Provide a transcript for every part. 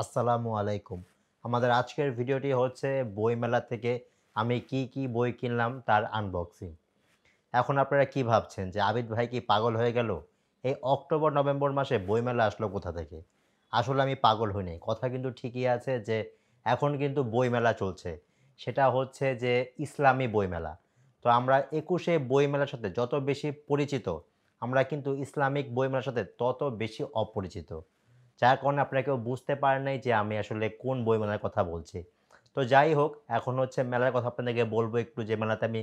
আসসালামু আলাইকুম আমাদের আজকের ভিডিওটি হচ্ছে বইমেলা থেকে আমি কি কি বই কিনলাম তার আনবক্সিং এখন আপনারা কি ভাবছেন যে আবিদ ভাই কি পাগল হয়ে গেল এই অক্টোবর নভেম্বর মাসে বইমেলা আসলো কোথা থেকে আসলে আমি পাগল হইনি কথা কিন্তু ঠিকই আছে যে এখন কিন্তু বইমেলা চলছে সেটা হচ্ছে যে ইসলামী বইমেলা তো আমরা একুশে বইমেলার সাথে যত বেশি পরিচিত আমরা কিন্তু ইসলামিক বইমেলার সাথে তত বেশি অপরিচিত যার কারণে আপনারা কেউ বুঝতে পারেন নাই যে আমি আসলে কোন বই মেলার কথা বলছি তো যাই হোক এখন হচ্ছে মেলার কথা আপনাদেরকে বলবো একটু যে মেলাতে আমি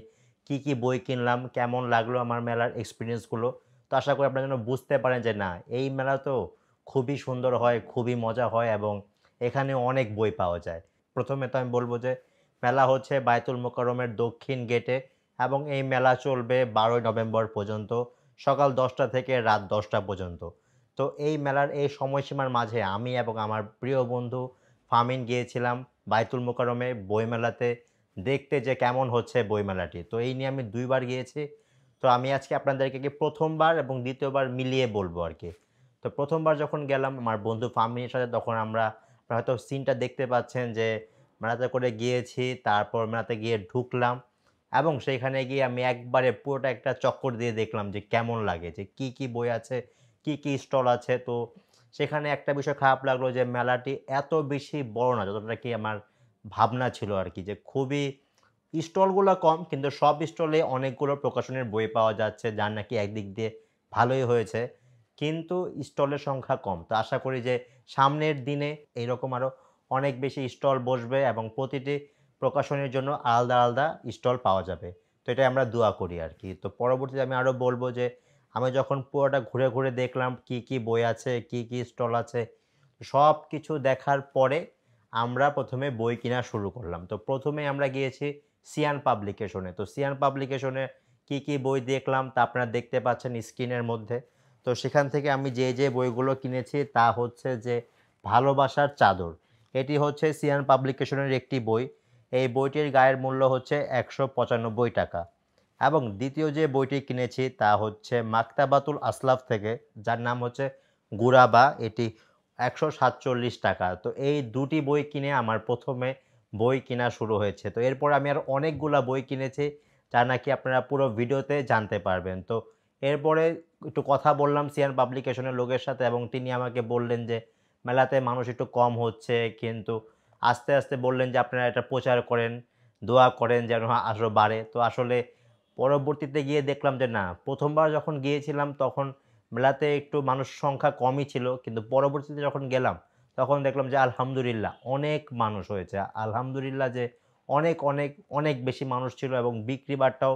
কি কি বই কিনলাম কেমন লাগলো আমার মেলার এক্সপিরিয়েন্সগুলো তো আশা করি আপনারা যেন বুঝতে পারেন যে না এই মেলা তো খুবই সুন্দর হয় খুবই মজা হয় এবং এখানে অনেক বই পাওয়া যায় প্রথমে তো আমি বলবো যে মেলা হচ্ছে বায়তুল মোকরমের দক্ষিণ গেটে এবং এই মেলা চলবে বারোই নভেম্বর পর্যন্ত সকাল দশটা থেকে রাত দশটা পর্যন্ত তো এই মেলার এই সময়সীমার মাঝে আমি এবং আমার প্রিয় বন্ধু ফামিন গিয়েছিলাম বাইতুল মোকারমে বইমেলাতে দেখতে যে কেমন হচ্ছে বইমেলাটি তো এই নিয়ে আমি দুইবার গিয়েছি তো আমি আজকে আপনাদেরকে কি প্রথমবার এবং দ্বিতীয়বার মিলিয়ে বলবো আর কি তো প্রথমবার যখন গেলাম আমার বন্ধু ফামিনের সাথে তখন আমরা হয়তো সিনটা দেখতে পাচ্ছেন যে মেলাতে করে গিয়েছি তারপর মেলাতে গিয়ে ঢুকলাম এবং সেইখানে গিয়ে আমি একবারে পুরোটা একটা চক্কর দিয়ে দেখলাম যে কেমন লাগে যে কি কি বই আছে কি কি স্টল আছে তো সেখানে একটা বিষয় খারাপ লাগলো যে মেলাটি এত বেশি বড় না যতটা কি আমার ভাবনা ছিল আর কি যে খুবই স্টলগুলো কম কিন্তু সব স্টলে অনেকগুলো প্রকাশনের বই পাওয়া যাচ্ছে যার নাকি একদিক দিয়ে ভালোই হয়েছে কিন্তু স্টলের সংখ্যা কম তো আশা করি যে সামনের দিনে এইরকম আরও অনেক বেশি স্টল বসবে এবং প্রতিটি প্রকাশনের জন্য আলাদা আলাদা স্টল পাওয়া যাবে তো এটাই আমরা দোয়া করি আর কি তো পরবর্তীতে আমি আরও বলবো যে আমি যখন পুরোটা ঘুরে ঘুরে দেখলাম কি কি বই আছে কি কি স্টল আছে সব কিছু দেখার পরে আমরা প্রথমে বই কেনা শুরু করলাম তো প্রথমে আমরা গিয়েছি সিয়ান পাবলিকেশনে তো সিয়ান পাবলিকেশনে কি কি বই দেখলাম তা আপনারা দেখতে পাচ্ছেন স্ক্রিনের মধ্যে তো সেখান থেকে আমি যে যে বইগুলো কিনেছি তা হচ্ছে যে ভালোবাসার চাদর এটি হচ্ছে সিয়ান পাবলিকেশনের একটি বই এই বইটির গায়ের মূল্য হচ্ছে একশো টাকা এবং দ্বিতীয় যে বইটি কিনেছি তা হচ্ছে মাক্তাবাতুল আসলাফ থেকে যার নাম হচ্ছে গুরাবা এটি একশো সাতচল্লিশ টাকা তো এই দুটি বই কিনে আমার প্রথমে বই কেনা শুরু হয়েছে তো এরপর আমি আর অনেকগুলা বই কিনেছি যা নাকি আপনারা পুরো ভিডিওতে জানতে পারবেন তো এরপরে একটু কথা বললাম সিয়ান পাবলিকেশনের লোকের সাথে এবং তিনি আমাকে বললেন যে মেলাতে মানুষ একটু কম হচ্ছে কিন্তু আস্তে আস্তে বললেন যে আপনারা এটা প্রচার করেন দোয়া করেন যেন আসলে বাড়ে তো আসলে পরবর্তীতে গিয়ে দেখলাম যে না প্রথমবার যখন গিয়েছিলাম তখন মেলাতে একটু মানুষ সংখ্যা কমই ছিল কিন্তু পরবর্তীতে যখন গেলাম তখন দেখলাম যে আলহামদুলিল্লাহ অনেক মানুষ হয়েছে আলহামদুলিল্লাহ যে অনেক অনেক অনেক বেশি মানুষ ছিল এবং বিক্রি বারটাও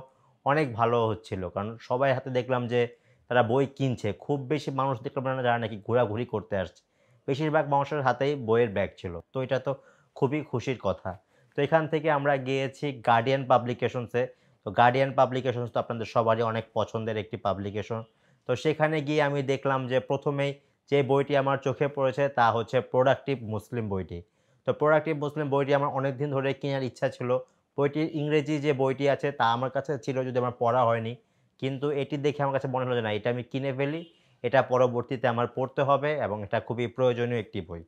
অনেক ভালো হচ্ছিল কারণ সবাই হাতে দেখলাম যে তারা বই কিনছে খুব বেশি মানুষ দেখলাম না যারা নাকি ঘোরাঘুরি করতে আসছে বেশিরভাগ মানুষের হাতেই বইয়ের ব্যাগ ছিল তো এটা তো খুবই খুশির কথা তো এখান থেকে আমরা গিয়েছি গার্ডিয়ান পাবলিকেশনসে তো গার্ডিয়ান পাবলিকেশনস তো আপনাদের সবারই অনেক পছন্দের একটি পাবলিকেশন তো সেখানে গিয়ে আমি দেখলাম যে প্রথমেই যে বইটি আমার চোখে পড়েছে তা হচ্ছে প্রোডাক্টিভ মুসলিম বইটি তো প্রোডাক্টিভ মুসলিম বইটি আমার অনেক দিন ধরে কেনার ইচ্ছা ছিল বইটির ইংরেজি যে বইটি আছে তা আমার কাছে ছিল যদি আমার পড়া হয়নি কিন্তু এটি দেখে আমার কাছে মনে হলো যে না এটা আমি কিনে ফেলি এটা পরবর্তীতে আমার পড়তে হবে এবং এটা খুবই প্রয়োজনীয় একটি বই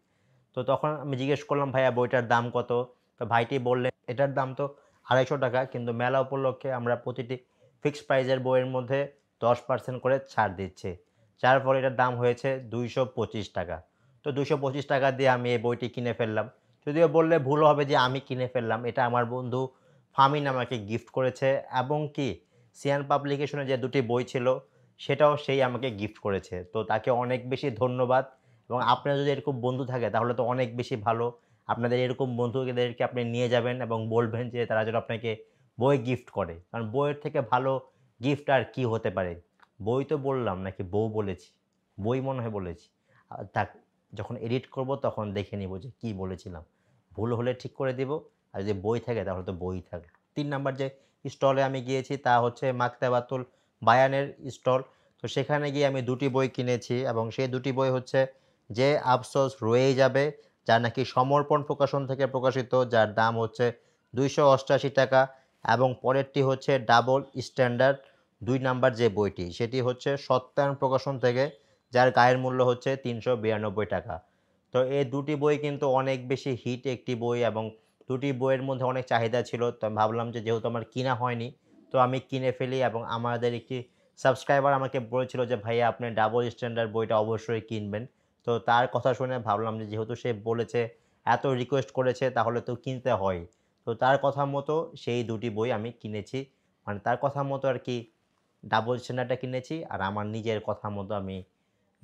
তো তখন আমি জিজ্ঞেস করলাম ভাইয়া বইটার দাম কত তো ভাইটি বললেন এটার দাম তো আড়াইশো টাকা কিন্তু মেলা উপলক্ষে আমরা প্রতিটি ফিক্সড প্রাইজের বইয়ের মধ্যে দশ পার্সেন্ট করে ছাড় দিচ্ছে যার ফলে এটার দাম হয়েছে দুইশো পঁচিশ টাকা তো দুশো পঁচিশ টাকা দিয়ে আমি এই বইটি কিনে ফেললাম যদিও বললে ভুল হবে যে আমি কিনে ফেললাম এটা আমার বন্ধু ফামিন আমাকে গিফট করেছে এবং কি সিয়ান পাবলিকেশনের যে দুটি বই ছিল সেটাও সেই আমাকে গিফট করেছে তো তাকে অনেক বেশি ধন্যবাদ এবং আপনার যদি এরকম বন্ধু থাকে তাহলে তো অনেক বেশি ভালো আপনাদের এরকম বন্ধুদেরকে আপনি নিয়ে যাবেন এবং বলবেন যে তারা যেন আপনাকে বই গিফট করে কারণ বইয়ের থেকে ভালো গিফট আর কি হতে পারে বই তো বললাম নাকি বউ বলেছি বই মনে হয় বলেছি তা যখন এডিট করব তখন দেখে নিব যে কি বলেছিলাম ভুল হলে ঠিক করে দেব আর যদি বই থাকে তাহলে তো বই থাকে তিন নাম্বার যে স্টলে আমি গিয়েছি তা হচ্ছে মাকতাবাতুল বায়ানের স্টল তো সেখানে গিয়ে আমি দুটি বই কিনেছি এবং সেই দুটি বই হচ্ছে যে আফসোস রয়েই যাবে যা নাকি সমর্পণ প্রকাশন থেকে প্রকাশিত যার দাম হচ্ছে দুইশো অষ্টাশি টাকা এবং পরেরটি হচ্ছে ডাবল স্ট্যান্ডার্ড দুই নাম্বার যে বইটি সেটি হচ্ছে সত্যায়ন প্রকাশন থেকে যার গায়ের মূল্য হচ্ছে তিনশো বিরানব্বই টাকা তো এই দুটি বই কিন্তু অনেক বেশি হিট একটি বই এবং দুটি বইয়ের মধ্যে অনেক চাহিদা ছিল তো আমি ভাবলাম যে যেহেতু আমার কিনা হয়নি তো আমি কিনে ফেলি এবং আমাদের একটি সাবস্ক্রাইবার আমাকে বলেছিল যে ভাইয়া আপনি ডাবল স্ট্যান্ডার্ড বইটা অবশ্যই কিনবেন তো তার কথা শুনে ভাবলাম যে যেহেতু সে বলেছে এত রিকোয়েস্ট করেছে তাহলে তো কিনতে হয় তো তার কথা মতো সেই দুটি বই আমি কিনেছি মানে তার কথা মতো আর কি ডাবল সেনাটা কিনেছি আর আমার নিজের কথা মতো আমি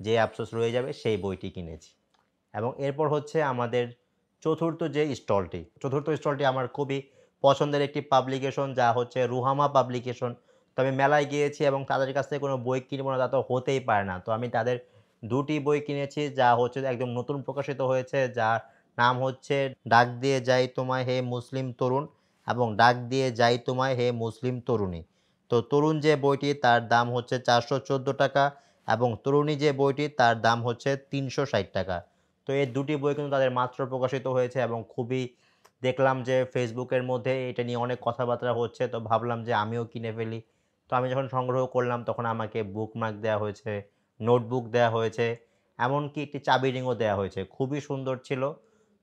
যে আফসোস রয়ে যাবে সেই বইটি কিনেছি এবং এরপর হচ্ছে আমাদের চতুর্থ যে স্টলটি চতুর্থ স্টলটি আমার খুবই পছন্দের একটি পাবলিকেশন যা হচ্ছে রুহামা পাবলিকেশন তো আমি মেলায় গিয়েছি এবং তাদের কাছ থেকে কোনো বই কিনবো না তা তো হতেই পারে না তো আমি তাদের দুটি বই কিনেছি যা হচ্ছে একদম নতুন প্রকাশিত হয়েছে যার নাম হচ্ছে ডাক দিয়ে যাই তোমায় হে মুসলিম তরুণ এবং ডাক দিয়ে যাই তোমায় হে মুসলিম তরুণী তো তরুণ যে বইটি তার দাম হচ্ছে চারশো চোদ্দো টাকা এবং তরুণী যে বইটি তার দাম হচ্ছে তিনশো ষাট টাকা তো এই দুটি বই কিন্তু তাদের মাত্র প্রকাশিত হয়েছে এবং খুবই দেখলাম যে ফেসবুকের মধ্যে এটা নিয়ে অনেক কথাবার্তা হচ্ছে তো ভাবলাম যে আমিও কিনে ফেলি তো আমি যখন সংগ্রহ করলাম তখন আমাকে বুক মার্ক দেওয়া হয়েছে নোটবুক দেয়া হয়েছে এমনকি একটি চাবি রিংও দেওয়া হয়েছে খুবই সুন্দর ছিল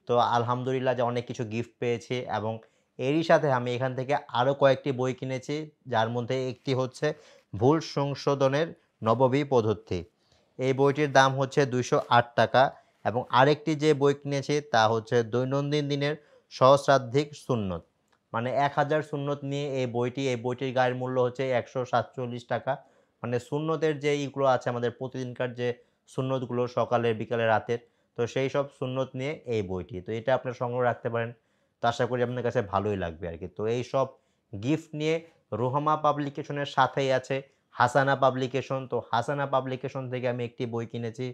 তো আলহামদুলিল্লাহ যে অনেক কিছু গিফট পেয়েছি এবং এরই সাথে আমি এখান থেকে আরও কয়েকটি বই কিনেছি যার মধ্যে একটি হচ্ছে ভুল সংশোধনের নববী পদ্ধতি এই বইটির দাম হচ্ছে দুইশো টাকা এবং আরেকটি যে বই কিনেছি তা হচ্ছে দৈনন্দিন দিনের সহস্রাধিক সুন্নত মানে এক হাজার সুন্নত নিয়ে এই বইটি এই বইটির গায়ের মূল্য হচ্ছে একশো টাকা মানে সুন্নতের যে ইগুলো আছে আমাদের প্রতিদিনকার যে শূন্যতগুলো সকালের বিকালে রাতের তো সেই সব শূন্যত নিয়ে এই বইটি তো এটা আপনার সংগ্রহ রাখতে পারেন তো আশা করি আপনার কাছে ভালোই লাগবে আর কি তো এই সব গিফট নিয়ে রোহামা পাবলিকেশনের সাথেই আছে হাসানা পাবলিকেশন তো হাসানা পাবলিকেশন থেকে আমি একটি বই কিনেছি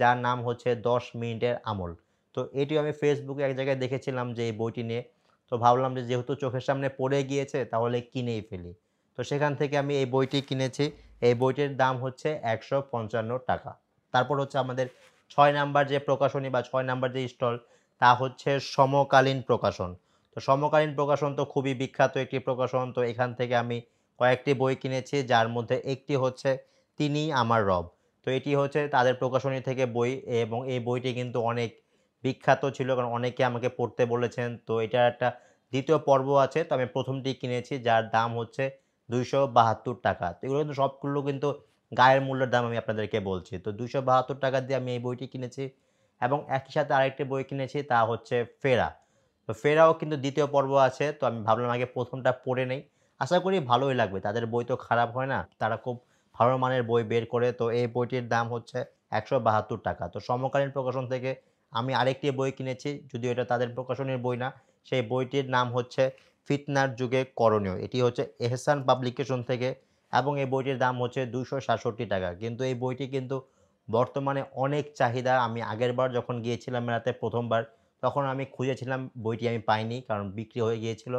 যার নাম হচ্ছে দশ মিনিটের আমল তো এটি আমি ফেসবুকে এক জায়গায় দেখেছিলাম যে এই বইটি নিয়ে তো ভাবলাম যে যেহেতু চোখের সামনে পড়ে গিয়েছে তাহলে কিনেই ফেলি তো সেখান থেকে আমি এই বইটি কিনেছি এই বইটির দাম হচ্ছে একশো পঞ্চান্ন টাকা তারপর হচ্ছে আমাদের ছয় নাম্বার যে প্রকাশনী বা ছয় নাম্বার যে স্টল তা হচ্ছে সমকালীন প্রকাশন তো সমকালীন প্রকাশন তো খুবই বিখ্যাত একটি প্রকাশন তো এখান থেকে আমি কয়েকটি বই কিনেছি যার মধ্যে একটি হচ্ছে তিনি আমার রব তো এটি হচ্ছে তাদের প্রকাশনী থেকে বই এবং এই বইটি কিন্তু অনেক বিখ্যাত ছিল কারণ অনেকে আমাকে পড়তে বলেছেন তো এটার একটা দ্বিতীয় পর্ব আছে তো আমি প্রথমটি কিনেছি যার দাম হচ্ছে দুইশো বাহাত্তর টাকা তো এগুলো কিন্তু সবগুলো কিন্তু গায়ের মূল্যের দাম আমি আপনাদেরকে বলছি তো দুইশো বাহাত্তর টাকা দিয়ে আমি এই বইটি কিনেছি এবং একই সাথে আরেকটি বই কিনেছি তা হচ্ছে ফেরা তো ফেরাও কিন্তু দ্বিতীয় পর্ব আছে তো আমি ভাবলাম আগে প্রথমটা পড়ে নেই আশা করি ভালোই লাগবে তাদের বই তো খারাপ হয় না তারা খুব ভালো মানের বই বের করে তো এই বইটির দাম হচ্ছে একশো বাহাত্তর টাকা তো সমকালীন প্রকাশন থেকে আমি আরেকটি বই কিনেছি যদিও এটা তাদের প্রকাশনের বই না সেই বইটির নাম হচ্ছে ফিতনার যুগে করণীয় এটি হচ্ছে এহসান পাবলিকেশন থেকে এবং এই বইটির দাম হচ্ছে দুশো সাতষট্টি টাকা কিন্তু এই বইটি কিন্তু বর্তমানে অনেক চাহিদা আমি আগের বার যখন গিয়েছিলাম মেলাতে প্রথমবার তখন আমি খুঁজেছিলাম বইটি আমি পাইনি কারণ বিক্রি হয়ে গিয়েছিল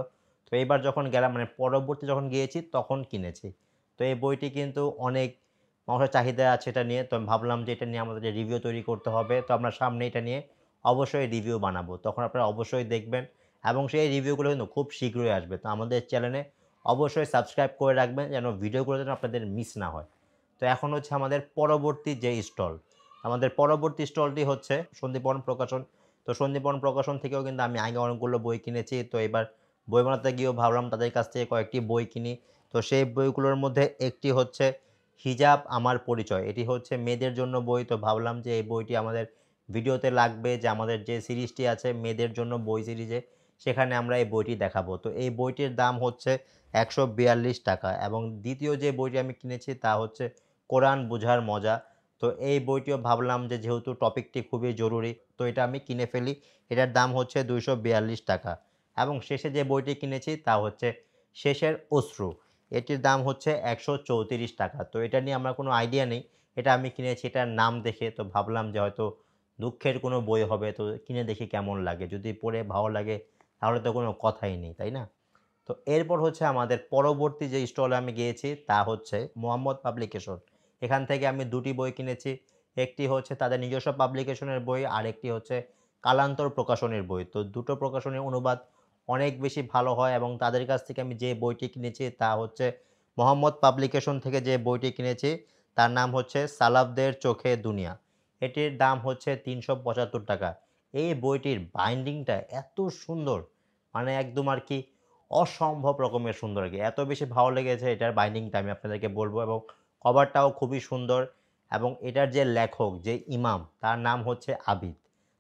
তো এইবার যখন গেলাম মানে পরবর্তী যখন গিয়েছি তখন কিনেছি তো এই বইটি কিন্তু অনেক মানুষের চাহিদা আছে এটা নিয়ে তো আমি ভাবলাম যে এটা নিয়ে আমাদের রিভিউ তৈরি করতে হবে তো আমরা সামনে এটা নিয়ে অবশ্যই রিভিউ বানাবো তখন আপনারা অবশ্যই দেখবেন এবং সেই রিভিউগুলো কিন্তু খুব শীঘ্রই আসবে তো আমাদের চ্যানেলে অবশ্যই সাবস্ক্রাইব করে রাখবেন যেন ভিডিওগুলো যেন আপনাদের মিস না হয় তো এখন হচ্ছে আমাদের পরবর্তী যে স্টল আমাদের পরবর্তী স্টলটি হচ্ছে সন্দীপন প্রকাশন তো সন্দীপন প্রকাশন থেকেও কিন্তু আমি আগে অনেকগুলো বই কিনেছি তো এবার বই বানাতে গিয়েও ভাবলাম তাদের কাছ থেকে কয়েকটি বই কিনি তো সেই বইগুলোর মধ্যে একটি হচ্ছে হিজাব আমার পরিচয় এটি হচ্ছে মেয়েদের জন্য বই তো ভাবলাম যে এই বইটি আমাদের ভিডিওতে লাগবে যে আমাদের যে সিরিজটি আছে মেয়েদের জন্য বই সিরিজে সেখানে আমরা এই বইটি দেখাবো তো এই বইটির দাম হচ্ছে একশো টাকা এবং দ্বিতীয় যে বইটি আমি কিনেছি তা হচ্ছে কোরআন বোঝার মজা তো এই বইটিও ভাবলাম যে যেহেতু টপিকটি খুবই জরুরি তো এটা আমি কিনে ফেলি এটার দাম হচ্ছে দুইশো টাকা এবং শেষে যে বইটি কিনেছি তা হচ্ছে শেষের অশ্রু এটির দাম হচ্ছে একশো টাকা তো এটা নিয়ে আমার কোনো আইডিয়া নেই এটা আমি কিনেছি এটার নাম দেখে তো ভাবলাম যে হয়তো দুঃখের কোনো বই হবে তো কিনে দেখি কেমন লাগে যদি পড়ে ভালো লাগে তাহলে তো কোনো কথাই নেই তাই না তো এরপর হচ্ছে আমাদের পরবর্তী যে স্টলে আমি গিয়েছি তা হচ্ছে মোহাম্মদ পাবলিকেশন এখান থেকে আমি দুটি বই কিনেছি একটি হচ্ছে তাদের নিজস্ব পাবলিকেশনের বই আর একটি হচ্ছে কালান্তর প্রকাশনের বই তো দুটো প্রকাশনের অনুবাদ অনেক বেশি ভালো হয় এবং তাদের কাছ থেকে আমি যে বইটি কিনেছি তা হচ্ছে মোহাম্মদ পাবলিকেশন থেকে যে বইটি কিনেছি তার নাম হচ্ছে সালাফদের চোখে দুনিয়া এটির দাম হচ্ছে তিনশো পঁচাত্তর টাকা এই বইটির বাইন্ডিংটা এত সুন্দর মানে একদম আর কি অসম্ভব রকমের সুন্দর আর কি এত বেশি ভালো লেগেছে এটার বাইন্ডিংটা আমি আপনাদেরকে বলবো এবং কভারটাও খুবই সুন্দর এবং এটার যে লেখক যে ইমাম তার নাম হচ্ছে আবিদ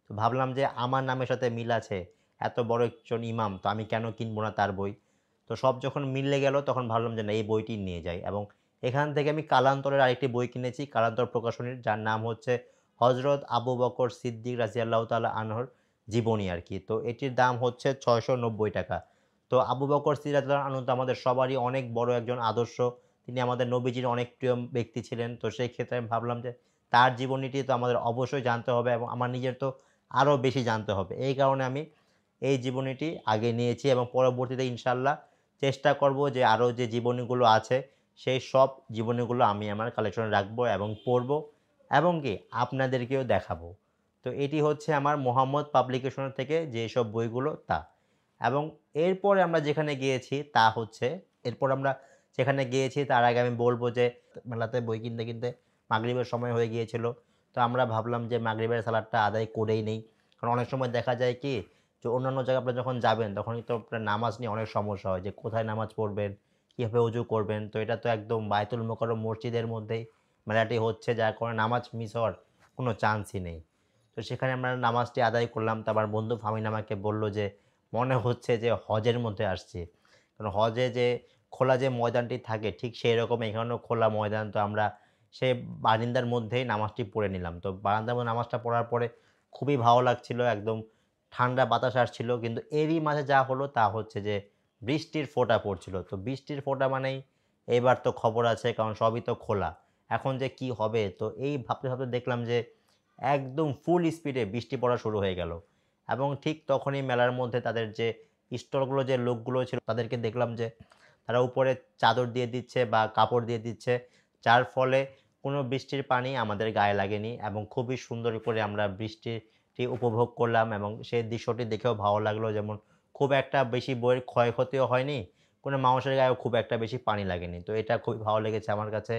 তো ভাবলাম যে আমার নামের সাথে মিল আছে এত বড় একজন ইমাম তো আমি কেন কিনবো না তার বই তো সব যখন মিললে গেল তখন ভাবলাম যে না এই বইটি নিয়ে যাই এবং এখান থেকে আমি কালান্তরের আরেকটি বই কিনেছি কালান্তর প্রকাশনীর যার নাম হচ্ছে হজরত আবু বকর সিদ্দিক রাজিয়াল্লাহ তালা আনহর জীবনী আর কি তো এটির দাম হচ্ছে ছয়শো টাকা তো আবু বকর সিদ্দিক আনহ তো আমাদের সবারই অনেক বড় একজন আদর্শ তিনি আমাদের নবীজির অনেক প্রিয় ব্যক্তি ছিলেন তো সেই ক্ষেত্রে আমি ভাবলাম যে তার জীবনীটি তো আমাদের অবশ্যই জানতে হবে এবং আমার নিজের তো আরও বেশি জানতে হবে এই কারণে আমি এই জীবনীটি আগে নিয়েছি এবং পরবর্তীতে ইনশাল্লাহ চেষ্টা করব যে আরও যে জীবনীগুলো আছে সেই সব জীবনীগুলো আমি আমার কালেকশনে রাখবো এবং পড়বো এবং কি আপনাদেরকেও দেখাবো তো এটি হচ্ছে আমার মোহাম্মদ পাবলিকেশনের থেকে যেসব বইগুলো তা এবং এরপরে আমরা যেখানে গিয়েছি তা হচ্ছে এরপর আমরা যেখানে গিয়েছি তার আগে আমি বলবো যে মেলাতে বই কিনতে কিনতে মাগরীবের সময় হয়ে গিয়েছিল তো আমরা ভাবলাম যে মাগরীবের স্যালাডটা আদায় করেই নেই কারণ অনেক সময় দেখা যায় কি যে অন্যান্য জায়গায় আপনারা যখন যাবেন তখনই তো আপনার নামাজ নিয়ে অনেক সমস্যা হয় যে কোথায় নামাজ পড়বেন কীভাবে উজু করবেন তো এটা তো একদম বায়তুল মোকারম মসজিদের মধ্যেই মেলাটি হচ্ছে যার কারণে নামাজ মিস হওয়ার কোনো চান্সই নেই তো সেখানে আমরা নামাজটি আদায় করলাম তো আমার বন্ধু ফামিন আমাকে বলল যে মনে হচ্ছে যে হজের মধ্যে আসছে কারণ হজে যে খোলা যে ময়দানটি থাকে ঠিক সেই রকম এখানেও খোলা ময়দান তো আমরা সে বারিন্দার মধ্যেই নামাজটি পড়ে নিলাম তো বারান্দার মধ্যে নামাজটা পড়ার পরে খুবই ভালো লাগছিল একদম ঠান্ডা বাতাস আসছিল কিন্তু এরই মাঝে যা হলো তা হচ্ছে যে বৃষ্টির ফোঁটা পড়ছিল তো বৃষ্টির ফোঁটা মানেই এবার তো খবর আছে কারণ সবই তো খোলা এখন যে কি হবে তো এই ভাবতে ভাবতে দেখলাম যে একদম ফুল স্পিডে বৃষ্টি পড়া শুরু হয়ে গেল এবং ঠিক তখনই মেলার মধ্যে তাদের যে স্টলগুলো যে লোকগুলো ছিল তাদেরকে দেখলাম যে তারা উপরে চাদর দিয়ে দিচ্ছে বা কাপড় দিয়ে দিচ্ছে যার ফলে কোনো বৃষ্টির পানি আমাদের গায়ে লাগেনি এবং খুবই সুন্দর করে আমরা বৃষ্টিটি উপভোগ করলাম এবং সেই দৃশ্যটি দেখেও ভালো লাগলো যেমন খুব একটা বেশি বইয়ের ক্ষয়ক্ষতিও হয়নি কোনো মানুষের গায়েও খুব একটা বেশি পানি লাগেনি তো এটা খুবই ভালো লেগেছে আমার কাছে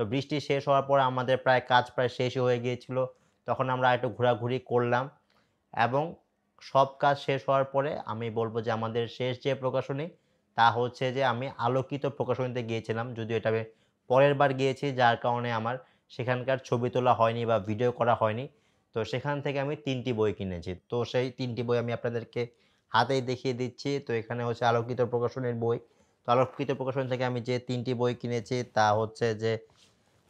তো বৃষ্টি শেষ হওয়ার পর আমাদের প্রায় কাজ প্রায় শেষ হয়ে গিয়েছিল তখন আমরা একটু ঘোরাঘুরি করলাম এবং সব কাজ শেষ হওয়ার পরে আমি বলবো যে আমাদের শেষ যে প্রকাশনী তা হচ্ছে যে আমি আলোকিত প্রকাশনীতে গিয়েছিলাম যদিও এটা পরের বার গিয়েছি যার কারণে আমার সেখানকার ছবি তোলা হয়নি বা ভিডিও করা হয়নি তো সেখান থেকে আমি তিনটি বই কিনেছি তো সেই তিনটি বই আমি আপনাদেরকে হাতেই দেখিয়ে দিচ্ছি তো এখানে হচ্ছে আলোকিত প্রকাশনের বই তো আলোকিত প্রকাশন থেকে আমি যে তিনটি বই কিনেছি তা হচ্ছে যে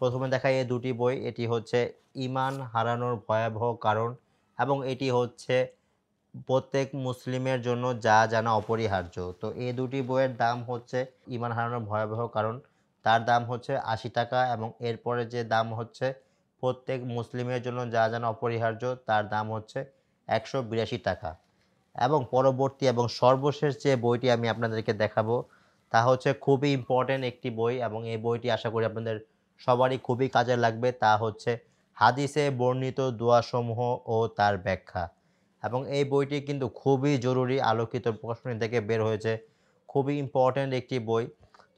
প্রথমে দেখা এই দুটি বই এটি হচ্ছে ইমান হারানোর ভয়াবহ কারণ এবং এটি হচ্ছে প্রত্যেক মুসলিমের জন্য যা জানা অপরিহার্য তো এই দুটি বইয়ের দাম হচ্ছে ইমান হারানোর ভয়াবহ কারণ তার দাম হচ্ছে আশি টাকা এবং এরপরে যে দাম হচ্ছে প্রত্যেক মুসলিমের জন্য যা জানা অপরিহার্য তার দাম হচ্ছে একশো বিরাশি টাকা এবং পরবর্তী এবং সর্বশেষ যে বইটি আমি আপনাদেরকে দেখাবো তা হচ্ছে খুবই ইম্পর্ট্যান্ট একটি বই এবং এই বইটি আশা করি আপনাদের সবারই খুবই কাজে লাগবে তা হচ্ছে হাদিসে বর্ণিত দোয়াসমূহ ও তার ব্যাখ্যা এবং এই বইটি কিন্তু খুবই জরুরি আলোকিত প্রকাশনী থেকে বের হয়েছে খুবই ইম্পর্ট্যান্ট একটি বই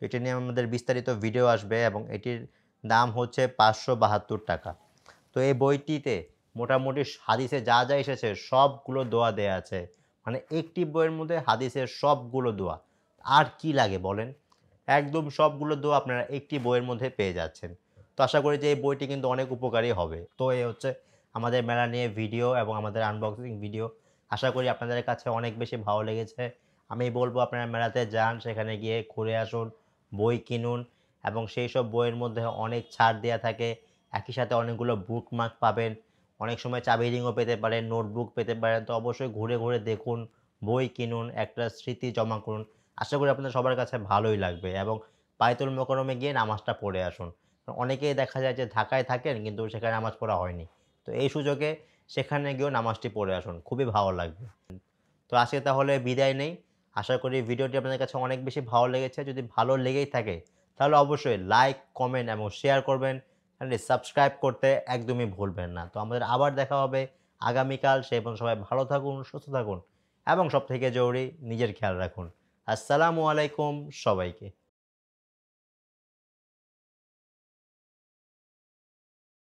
এটি নিয়ে আমাদের বিস্তারিত ভিডিও আসবে এবং এটির দাম হচ্ছে পাঁচশো বাহাত্তর টাকা তো এই বইটিতে মোটামুটি হাদিসে যা যা এসেছে সবগুলো দোয়া দেয়া আছে মানে একটি বইয়ের মধ্যে হাদিসের সবগুলো দোয়া আর কি লাগে বলেন একদম সবগুলো দোয়া আপনারা একটি বইয়ের মধ্যে পেয়ে যাচ্ছেন তো আশা করি যে এই বইটি কিন্তু অনেক উপকারী হবে তো এই হচ্ছে আমাদের মেলা নিয়ে ভিডিও এবং আমাদের আনবক্সিং ভিডিও আশা করি আপনাদের কাছে অনেক বেশি ভালো লেগেছে আমি বলবো আপনারা মেলাতে যান সেখানে গিয়ে ঘুরে আসুন বই কিনুন এবং সেই সব বইয়ের মধ্যে অনেক ছাড় দেওয়া থাকে একই সাথে অনেকগুলো বুকমার্ক মার্ক পাবেন অনেক সময় চাবি রিংও পেতে পারেন নোটবুক পেতে পারেন তো অবশ্যই ঘুরে ঘুরে দেখুন বই কিনুন একটা স্মৃতি জমা করুন আশা করি আপনাদের সবার কাছে ভালোই লাগবে এবং পায়তুল মোকরমে গিয়ে নামাজটা পড়ে আসুন অনেকেই দেখা যায় যে ঢাকায় থাকেন কিন্তু সেখানে নামাজ পড়া হয়নি তো এই সুযোগে সেখানে গিয়েও নামাজটি পড়ে আসুন খুবই ভালো লাগবে তো আজকে তাহলে বিদায় নেই আশা করি ভিডিওটি আপনাদের কাছে অনেক বেশি ভালো লেগেছে যদি ভালো লেগেই থাকে তাহলে অবশ্যই লাইক কমেন্ট এবং শেয়ার করবেন চ্যানেলটি সাবস্ক্রাইব করতে একদমই ভুলবেন না তো আমাদের আবার দেখা হবে আগামীকাল সেই এবং সবাই ভালো থাকুন সুস্থ থাকুন এবং সব থেকে জরুরি নিজের খেয়াল রাখুন আসসালামু আলাইকুম সবাইকে